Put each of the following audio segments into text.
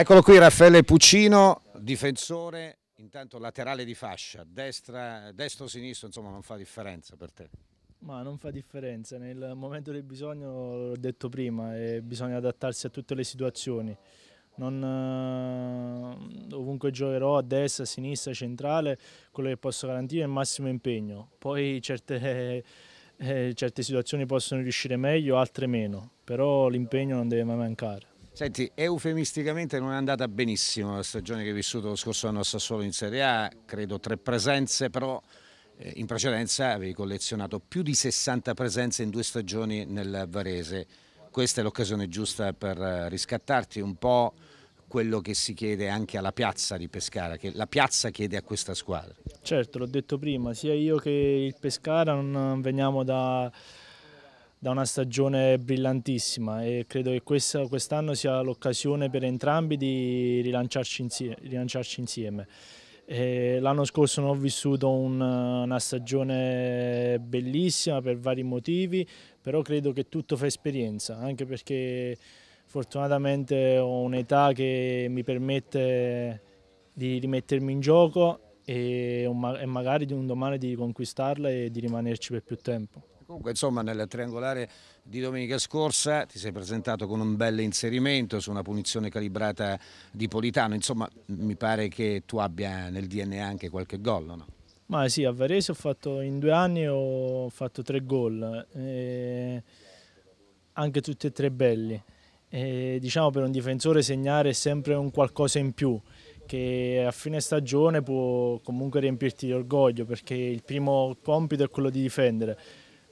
Eccolo qui Raffaele Puccino, difensore, intanto laterale di fascia, destra, destro-sinistro, insomma non fa differenza per te. Ma non fa differenza, nel momento del bisogno, l'ho detto prima, bisogna adattarsi a tutte le situazioni. Non, eh, ovunque giocherò a destra, a sinistra, centrale, quello che posso garantire è il massimo impegno. Poi certe, eh, certe situazioni possono riuscire meglio, altre meno, però l'impegno non deve mai mancare. Senti, eufemisticamente non è andata benissimo la stagione che hai vissuto lo scorso anno a Sassuolo in Serie A, credo tre presenze, però eh, in precedenza avevi collezionato più di 60 presenze in due stagioni nel Varese. Questa è l'occasione giusta per eh, riscattarti un po' quello che si chiede anche alla piazza di Pescara, che la piazza chiede a questa squadra. Certo, l'ho detto prima, sia io che il Pescara non veniamo da da una stagione brillantissima e credo che quest'anno quest sia l'occasione per entrambi di rilanciarci, insie rilanciarci insieme. L'anno scorso non ho vissuto un, una stagione bellissima per vari motivi, però credo che tutto fa esperienza, anche perché fortunatamente ho un'età che mi permette di rimettermi in gioco e, un, e magari di un domani di conquistarla e di rimanerci per più tempo. Comunque insomma nel triangolare di domenica scorsa ti sei presentato con un bel inserimento su una punizione calibrata di Politano, insomma mi pare che tu abbia nel DNA anche qualche gol, no? Ma sì, a Varese ho fatto in due anni ho fatto tre gol, eh, anche tutti e tre belli. Eh, diciamo per un difensore segnare è sempre un qualcosa in più che a fine stagione può comunque riempirti di orgoglio perché il primo compito è quello di difendere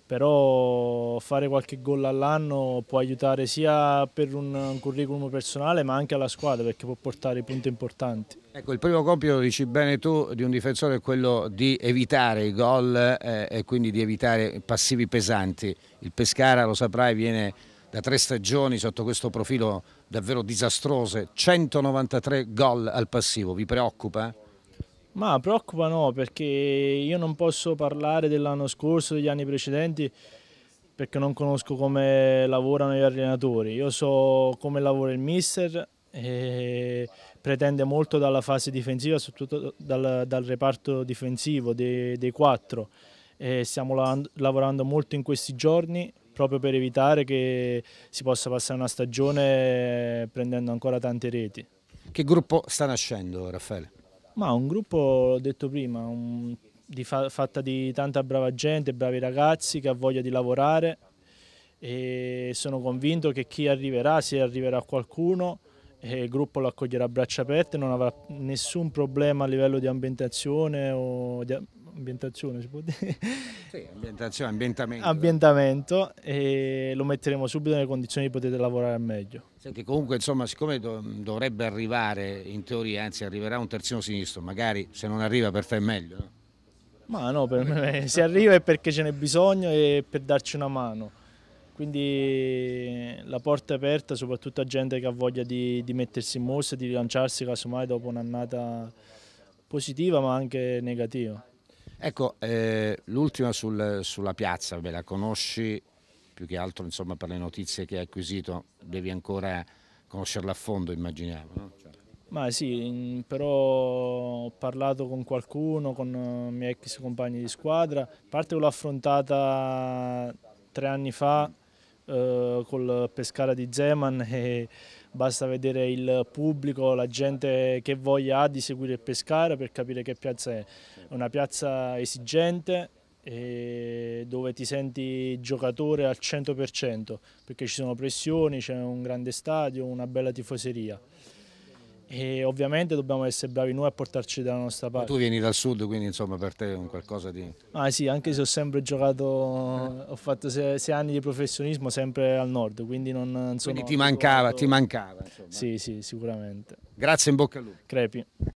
però fare qualche gol all'anno può aiutare sia per un curriculum personale ma anche alla squadra perché può portare punti importanti. Ecco, il primo compito, dici bene tu, di un difensore è quello di evitare i gol eh, e quindi di evitare passivi pesanti. Il Pescara, lo saprai, viene da tre stagioni sotto questo profilo davvero disastrose, 193 gol al passivo, vi preoccupa? Ma preoccupa no, perché io non posso parlare dell'anno scorso, degli anni precedenti, perché non conosco come lavorano gli allenatori. Io so come lavora il mister e pretende molto dalla fase difensiva, soprattutto dal, dal reparto difensivo dei, dei quattro. E stiamo lavorando molto in questi giorni proprio per evitare che si possa passare una stagione prendendo ancora tante reti. Che gruppo sta nascendo, Raffaele? Ma un gruppo, l'ho detto prima, un, di fa, fatta di tanta brava gente, bravi ragazzi che ha voglia di lavorare e sono convinto che chi arriverà, se arriverà qualcuno, eh, il gruppo lo accoglierà a braccia aperte, non avrà nessun problema a livello di ambientazione o di, ambientazione si può dire? Sì, ambientazione, ambientamento. Ambientamento e lo metteremo subito nelle condizioni di poter lavorare al meglio. Senti, comunque insomma siccome dovrebbe arrivare in teoria, anzi arriverà un terzino sinistro, magari se non arriva per te è meglio. No? Ma no, per me se arriva è perché ce n'è bisogno e per darci una mano. Quindi la porta è aperta soprattutto a gente che ha voglia di, di mettersi in mostra, di rilanciarsi casomai dopo un'annata positiva ma anche negativa. Ecco, eh, l'ultima sul, sulla piazza, beh, la conosci più che altro insomma, per le notizie che hai acquisito, devi ancora conoscerla a fondo immaginiamo. No? Cioè. Ma sì, però ho parlato con qualcuno, con eh, i miei ex compagni di squadra, a parte l'ho affrontata tre anni fa eh, col Pescara di Zeman e basta vedere il pubblico, la gente che voglia ha di seguire il Pescara per capire che piazza è. È una piazza esigente dove ti senti giocatore al 100% perché ci sono pressioni, c'è un grande stadio, una bella tifoseria e ovviamente dobbiamo essere bravi noi a portarci dalla nostra parte. Tu vieni dal sud, quindi insomma per te è un qualcosa di... Ah sì, anche se ho sempre giocato, eh. ho fatto sei, sei, anni di professionismo sempre al nord, quindi non... Insomma, quindi ti mancava, fatto... ti mancava. Insomma. Sì, sì, sicuramente. Grazie, in bocca al lupo. Crepi.